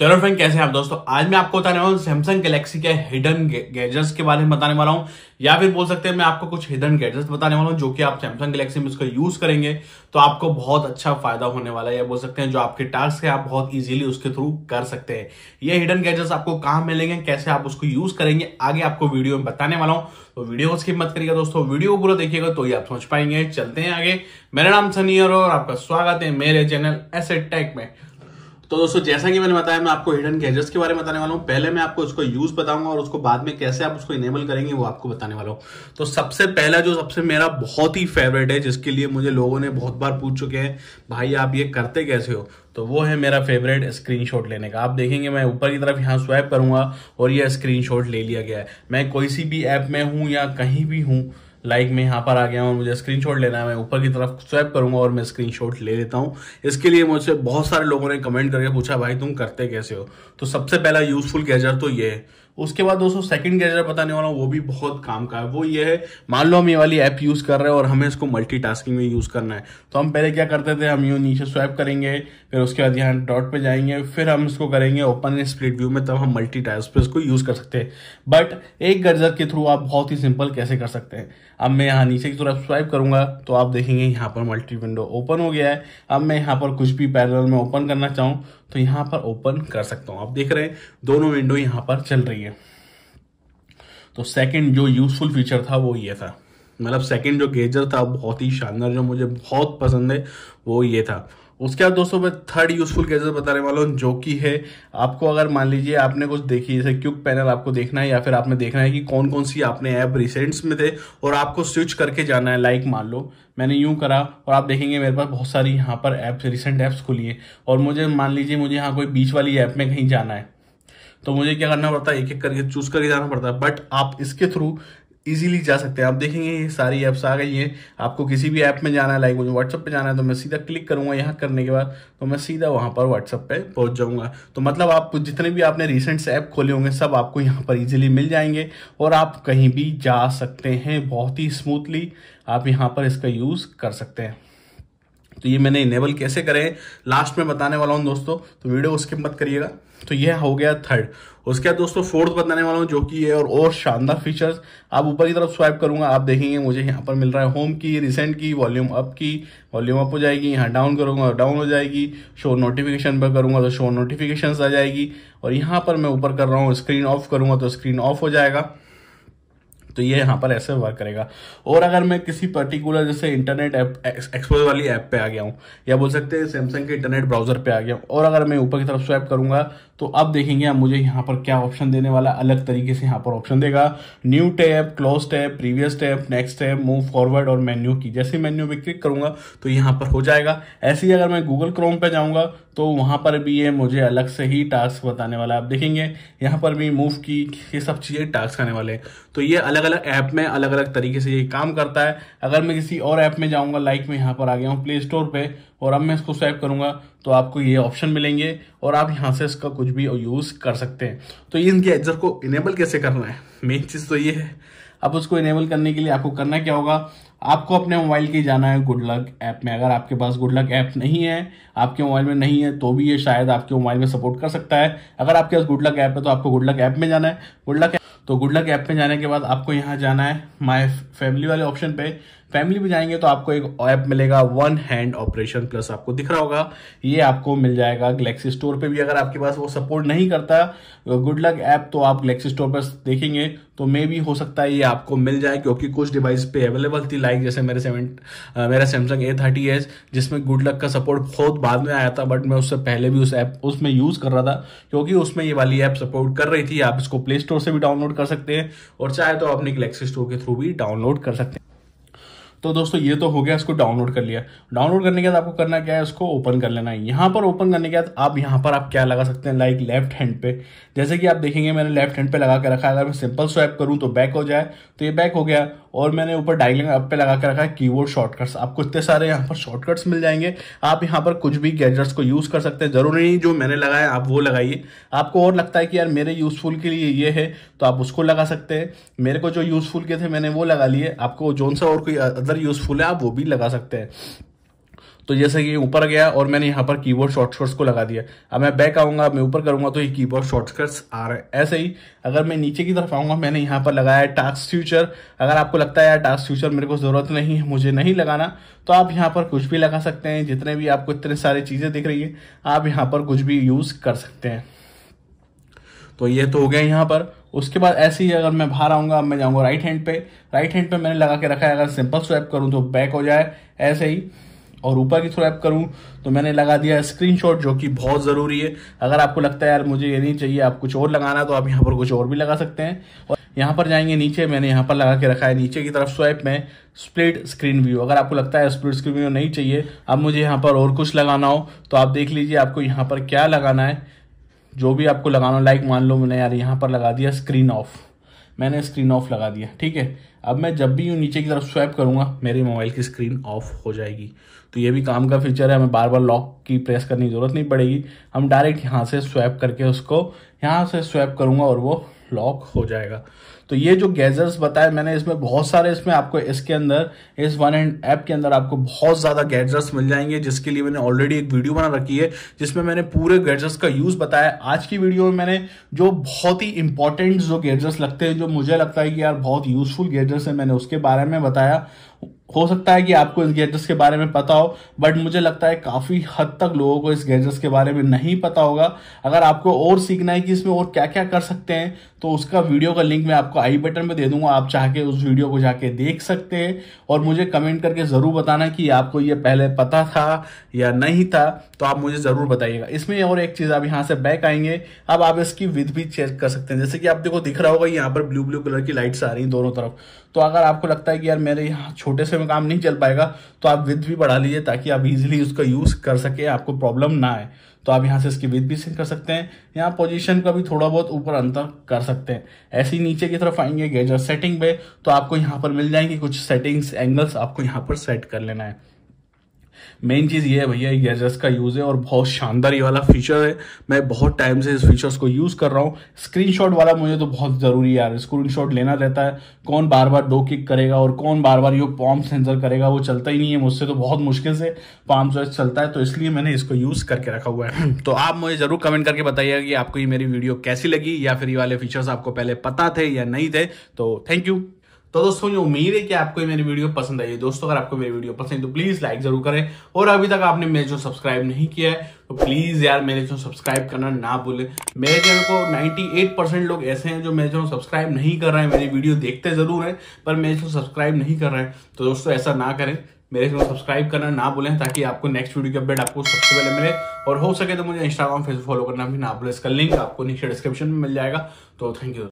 तो hello friend कैसे हैं आप दोस्तों आज मैं आपको बताने वाला हूँ सैमसंग गैलेक्सी के हिडन गैजेट्स के बारे में बताने वाला हूँ या फिर बोल सकते हैं मैं आपको कुछ हिडन गैजेट्स बताने वाला हूँ जो कि आप सैमसंग गैलेक्सी में उसका यूज करेंगे तो आपको बहुत अच्छा फायदा होने वाला है या बोल सकते हैं जो आपके टास्क है आप बहुत ईजिली उसके थ्रू कर सकते हैं ये हिडन गैजेट्स आपको कहाँ मिलेंगे कैसे आप उसको यूज करेंगे आगे आपको वीडियो में बताने वाला हूँ तो वीडियो उसकी मत करिएगा दोस्तों वीडियो पूरा देखिएगा तो ही आप समझ पाएंगे चलते हैं आगे मेरा नाम सनी और आपका स्वागत है मेरे चैनल एसेट टेक में तो दोस्तों जैसा कि मैंने बताया मैं आपको हिडन गैजेट्स के बारे में बताने वाला हूँ पहले मैं आपको उसको यूज बताऊंगा और उसको बाद में कैसे आप उसको इनेबल करेंगे वो आपको बताने वाला हूँ तो सबसे पहला जो सबसे मेरा बहुत ही फेवरेट है जिसके लिए मुझे लोगों ने बहुत बार पूछ चुके हैं भाई आप ये करते कैसे हो तो वो है मेरा फेवरेट स्क्रीनशॉट लेने का आप देखेंगे मैं ऊपर की तरफ यहाँ स्वैप करूंगा और यह स्क्रीनशॉट ले लिया गया है मैं कोई सी भी ऐप में हूँ या कहीं भी हूँ लाइक like मैं यहाँ पर आ गया हूँ मुझे स्क्रीनशॉट लेना है मैं ऊपर की तरफ स्वैप करूंगा और मैं स्क्रीनशॉट ले लेता हूँ इसके लिए मुझसे बहुत सारे लोगों ने कमेंट करके पूछा भाई तुम करते कैसे हो तो सबसे पहला यूजफुल गैजर तो ये है उसके बाद दोस्तों सेकंड गैजर बताने वाला हूँ वो भी बहुत काम का है वो ये है मान लो हम ये वाली ऐप यूज़ कर रहे हैं और हमें इसको मल्टी में यूज़ करना है तो हम पहले क्या करते थे हम यूँ नीचे स्वैप करेंगे फिर उसके बाद यहाँ डॉट पर जाएंगे फिर हम इसको करेंगे ओपन स्प्लिट व्यू में तब हम मल्टी पे इसको यूज़ कर सकते हैं बट एक गैजर के थ्रू आप बहुत ही सिंपल कैसे कर सकते हैं अब मैं यहाँ नीचे की तरफ स्वाइप करूँगा तो आप देखेंगे यहाँ पर मल्टी विंडो ओपन हो गया है अब मैं यहाँ पर कुछ भी पैरल में ओपन करना चाहूँ तो यहाँ पर ओपन कर सकता हूँ आप देख रहे हैं दोनों विंडो यहाँ पर चल रही है तो सेकेंड जो यूजफुल फीचर था वो ये था मतलब सेकेंड जो गेजर था बहुत ही शानदार जो मुझे बहुत पसंद है वो ये था उसके बाद दोस्तों मैं थर्ड यूजफुल गैजेट बताने वाला हूँ जो कि है आपको अगर मान लीजिए आपने कुछ देखी जैसे क्यूक पैनल आपको देखना है या फिर आपने देखना है कि कौन कौन सी आपने ऐप रिसेंट्स में थे और आपको स्विच करके जाना है लाइक मान लो मैंने यूं करा और आप देखेंगे मेरे पास बहुत सारी यहाँ पर ऐप्स रिसेंट ऐप्स खुली है और मुझे मान लीजिए मुझे यहाँ कोई बीच वाली ऐप में कहीं जाना है तो मुझे क्या करना पड़ता है एक एक करके चूज करके जाना पड़ता है बट आप इसके थ्रू इजीली जा सकते हैं आप देखेंगे ये सारी ऐप्स आ गई हैं आपको किसी भी ऐप में जाना है लाइक मुझे व्हाट्सअप पे जाना है तो मैं सीधा क्लिक करूंगा यहाँ करने के बाद तो मैं सीधा वहाँ पर व्हाट्सअप पे पहुँच जाऊँगा तो मतलब आप जितने भी आपने रिसेंट ऐप खोले होंगे सब आपको यहाँ पर ईजिली मिल जाएंगे और आप कहीं भी जा सकते हैं बहुत ही स्मूथली आप यहाँ पर इसका यूज़ कर सकते हैं तो ये मैंने इनेबल कैसे करें लास्ट में बताने वाला हूँ दोस्तों तो वीडियो स्किप मत करिएगा तो यह हो गया थर्ड उसके बाद दोस्तों फोर्थ बताने वाला हूँ जो कि है और और शानदार फीचर्स आप ऊपर की तरफ स्वाइप करूंगा आप देखेंगे मुझे यहाँ पर मिल रहा है होम की रिसेंट की वॉल्यूम अप की वॉल्यूम अप हो जाएगी यहाँ डाउन करूंगा डाउन हो जाएगी शो नोटिफिकेशन पर करूंगा तो शो नोटिफिकेशन आ जाएगी और यहाँ पर मैं ऊपर कर रहा हूँ स्क्रीन ऑफ करूंगा तो स्क्रीन ऑफ हो जाएगा तो ये यहाँ पर ऐसे वर्क करेगा और अगर मैं किसी पर्टिकुलर जैसे इंटरनेट ऐप एक्सपोज वाली ऐप पे आ गया हूँ या बोल सकते हैं सैमसंग के इंटरनेट ब्राउजर पे आ गया हूँ और अगर मैं ऊपर की तरफ स्वाइप करूंगा तो अब देखेंगे आप मुझे यहाँ पर क्या ऑप्शन देने वाला अलग तरीके से यहाँ पर ऑप्शन देगा new tab close tab previous tab next tab move forward और मेन्यू की जैसे मेन्यू में क्लिक करूंगा तो यहाँ पर हो जाएगा ऐसे ही अगर मैं गूगल क्रोम पर जाऊँगा तो वहाँ पर भी ये मुझे अलग से ही टास्क बताने वाला है आप देखेंगे यहाँ पर भी मूव की ये सब चीज़ें टास्क आने वाले हैं तो ये अलग अलग ऐप में अलग अलग तरीके से ये काम करता है अगर मैं किसी और ऐप में जाऊँगा लाइक मैं यहाँ पर आ गया हूँ प्ले स्टोर पर और अब मैं इसको स्वाइप करूंगा तो आपको ये ऑप्शन मिलेंगे और आप यहाँ से इसका कुछ भी यूज़ कर सकते हैं तो ये इनके एजर को इनेबल कैसे करना है मेन चीज़ तो ये है अब उसको इनेबल करने के लिए आपको करना क्या होगा आपको अपने मोबाइल के जाना है गुड लक ऐप में अगर आपके पास गुड लक ऐप नहीं है आपके मोबाइल में नहीं है तो भी ये शायद आपके मोबाइल में सपोर्ट कर सकता है अगर आपके पास गुड लक ऐप है तो आपको गुड लक ऐप में जाना है गुड लक तो गुड लक ऐप में जाने के बाद आपको यहाँ जाना है माय फैमिली वाले ऑप्शन पे फैमिली में जाएंगे तो आपको एक ऐप मिलेगा वन हैंड ऑपरेशन प्लस आपको दिख रहा होगा ये आपको मिल जाएगा गलेक्सी स्टोर पे भी अगर आपके पास वो सपोर्ट नहीं करता गुड लक ऐप तो आप गलेक्सी स्टोर पर देखेंगे तो मे भी हो सकता है ये आपको मिल जाए क्योंकि कुछ डिवाइस पे अवेलेबल थी लाइक जैसे मेरे सेवन मेरा सैमसंग ए थर्टी एस जिसमें गुड लक का सपोर्ट बहुत बाद में आया था बट मैं उससे पहले भी उस ऐप उसमें यूज़ कर रहा था क्योंकि उसमें ये वाली ऐप सपोर्ट कर रही थी आप इसको प्ले स्टोर से भी डाउनलोड कर सकते हैं और चाहे तो आप अपने गलेक्सी स्टोर के थ्रू भी डाउनलोड कर सकते हैं तो दोस्तों ये तो हो गया इसको डाउनलोड कर लिया डाउनलोड करने के बाद आपको करना क्या है इसको ओपन कर लेना है यहाँ पर ओपन करने के बाद आप यहाँ पर आप क्या लगा सकते हैं लाइक लेफ्ट हैंड पे जैसे कि आप देखेंगे मैंने लेफ्ट हैंड पे लगा के रखा है अगर मैं सिंपल स्वैप करूँ तो बैक हो जाए तो ये बैक हो गया और मैंने ऊपर डायलिंग आप पे लगा के रखा है कीबोर्ड शॉर्टकट्स आपको इतने सारे यहाँ पर शॉर्टकट्स मिल जाएंगे आप यहाँ पर कुछ भी गैजेट्स को यूज़ कर सकते हैं ज़रूरी नहीं जो मैंने लगाया आप वो लगाइए आपको और लगता है कि यार मेरे यूज़फुल के लिए ये है तो आप उसको लगा सकते हैं मेरे को जो यूज़फुल के थे मैंने वो लगा लिए आपको जोन सा और कोई अदर यूज़फुल है आप वो भी लगा सकते हैं तो जैसे कि ऊपर गया और मैंने यहाँ पर कीबोर्ड शॉर्टकट्स को लगा दिया अब मैं बैक आऊंगा मैं ऊपर करूंगा तो ये कीबोर्ड शॉर्टकट्स आ रहे हैं ऐसे ही अगर मैं नीचे की तरफ आऊंगा मैंने यहाँ पर लगाया टास्क फ्यूचर अगर आपको लगता है यार टास्क फ्यूचर मेरे को ज़रूरत नहीं है मुझे नहीं लगाना तो आप यहाँ पर कुछ भी लगा सकते हैं जितने भी आपको इतने सारी चीज़ें दिख रही है आप यहाँ पर कुछ भी यूज़ कर सकते हैं तो ये तो हो गया यहाँ पर उसके बाद ऐसे ही अगर मैं बाहर आऊंगा अब मैं जाऊँगा राइट हैंड पे राइट हैंड पे मैंने लगा के रखा है अगर सिंपल स्वैप करूं तो बैक हो जाए ऐसे ही और ऊपर की थ्रैप करूं तो मैंने लगा दिया स्क्रीनशॉट जो कि बहुत ज़रूरी है अगर आपको लगता है यार मुझे ये नहीं चाहिए आप कुछ और लगाना तो आप यहाँ पर कुछ और भी लगा सकते हैं और यहाँ पर जाएंगे नीचे मैंने यहाँ पर लगा के रखा है नीचे की तरफ स्वाइप में स्प्लिट स्क्रीन व्यू अगर आपको लगता है स्प्लिट स्क्रीन व्यू नहीं चाहिए अब मुझे यहाँ पर और कुछ लगाना हो तो आप देख लीजिए आपको यहाँ पर क्या लगाना है जो भी आपको लगाना लाइक मान लो मैंने यार यहाँ पर लगा दिया स्क्रीन ऑफ मैंने स्क्रीन ऑफ लगा दिया ठीक है अब मैं जब भी यूँ नीचे की तरफ स्वैप करूँगा मेरे मोबाइल की स्क्रीन ऑफ हो जाएगी तो ये भी काम का फीचर है हमें बार बार लॉक की प्रेस करने की ज़रूरत नहीं पड़ेगी हम डायरेक्ट यहाँ से स्वैप करके उसको यहाँ से स्वैप करूँगा और वो लॉक हो जाएगा तो ये जो गैजर्स बताए मैंने इसमें बहुत सारे इसमें आपको इसके अंदर इस वन एंड ऐप के अंदर आपको बहुत ज़्यादा गैजर्स मिल जाएंगे जिसके लिए मैंने ऑलरेडी एक वीडियो बना रखी है जिसमें मैंने पूरे गैजर्स का यूज़ बताया आज की वीडियो में मैंने जो बहुत ही इंपॉर्टेंट जो गैजेट्स लगते हैं जो मुझे लगता है कि यार बहुत यूजफुल गैजर्स है मैंने उसके बारे में बताया हो सकता है कि आपको इस गैजेट्स के बारे में पता हो बट मुझे लगता है काफ़ी हद तक लोगों को इस गैजेट्स के बारे में नहीं पता होगा अगर आपको और सीखना है कि इसमें और क्या क्या कर सकते हैं तो उसका वीडियो का लिंक मैं आपको आई बटन में दे दूंगा आप चाह के उस वीडियो को जाके देख सकते हैं और मुझे कमेंट करके ज़रूर बताना कि आपको ये पहले पता था या नहीं था तो आप मुझे ज़रूर बताइएगा इसमें और एक चीज़ आप यहाँ से बैक आएंगे अब आप इसकी विध भी चेक कर सकते हैं जैसे कि आप देखो दिख रहा होगा यहाँ पर ब्लू ब्लू कलर की लाइट्स आ रही दोनों तरफ तो अगर आपको लगता है कि यार मेरे यहाँ छोटे से में काम नहीं चल पाएगा तो आप विद भी बढ़ा लीजिए ताकि आप इजिली उसका यूज़ कर सके आपको प्रॉब्लम ना आए तो आप यहाँ से इसकी विद भी सेट कर सकते हैं यहाँ पोजीशन का भी थोड़ा बहुत ऊपर अंतर कर सकते हैं ऐसे ही नीचे की तरफ आएंगे गेजर सेटिंग पे तो आपको यहाँ पर मिल जाएंगे कुछ सेटिंग्स एंगल्स आपको यहाँ पर सेट कर लेना है मेन चीज़ ये है भैया ये गैजेस का यूज़ है और बहुत शानदार ये वाला फीचर है मैं बहुत टाइम से इस फीचर्स को यूज़ कर रहा हूँ स्क्रीनशॉट वाला मुझे तो बहुत ज़रूरी है यार स्क्रीनशॉट लेना रहता है कौन बार बार दो किक करेगा और कौन बार बार ये पॉम सेंसर करेगा वो चलता ही नहीं है मुझसे तो बहुत मुश्किल से पॉम जो चलता है तो इसलिए मैंने इसको यूज़ करके रखा हुआ है तो आप मुझे ज़रूर कमेंट करके बताइएगा कि आपको ये मेरी वीडियो कैसी लगी या फिर ये वाले फीचर्स आपको पहले पता थे या नहीं थे तो थैंक यू तो दोस्तों मुझे उम्मीद है कि आपको ये मेरी वीडियो पसंद आई है दोस्तों अगर आपको मेरी वीडियो पसंद है तो प्लीज़ लाइक जरूर करें और अभी तक आपने मेरे जो सब्सक्राइब नहीं किया है तो प्लीज़ यार मेरे जो सब्सक्राइब करना ना भूलें मेरे चैनल को 98 लोग ऐसे हैं जो मेरे जो सब्सक्राइब नहीं कर रहे हैं मेरी वीडियो देखते ज़रूर है पर मेरे जो सब्सक्राइब नहीं कर रहे हैं तो दोस्तों ऐसा ना करें मेरे चैनल सब्सक्राइब करना ना भूलें ताकि आपको नेक्स्ट वीडियो की अपडेट आपको सबसे पहले मिले और हो सके तो मुझे इंस्टाग्राम फेसबुक फॉलो करना भी ना भूलें इसका लिंक आपको नीचे डिस्क्रिप्शन में मिल जाएगा तो थैंक यू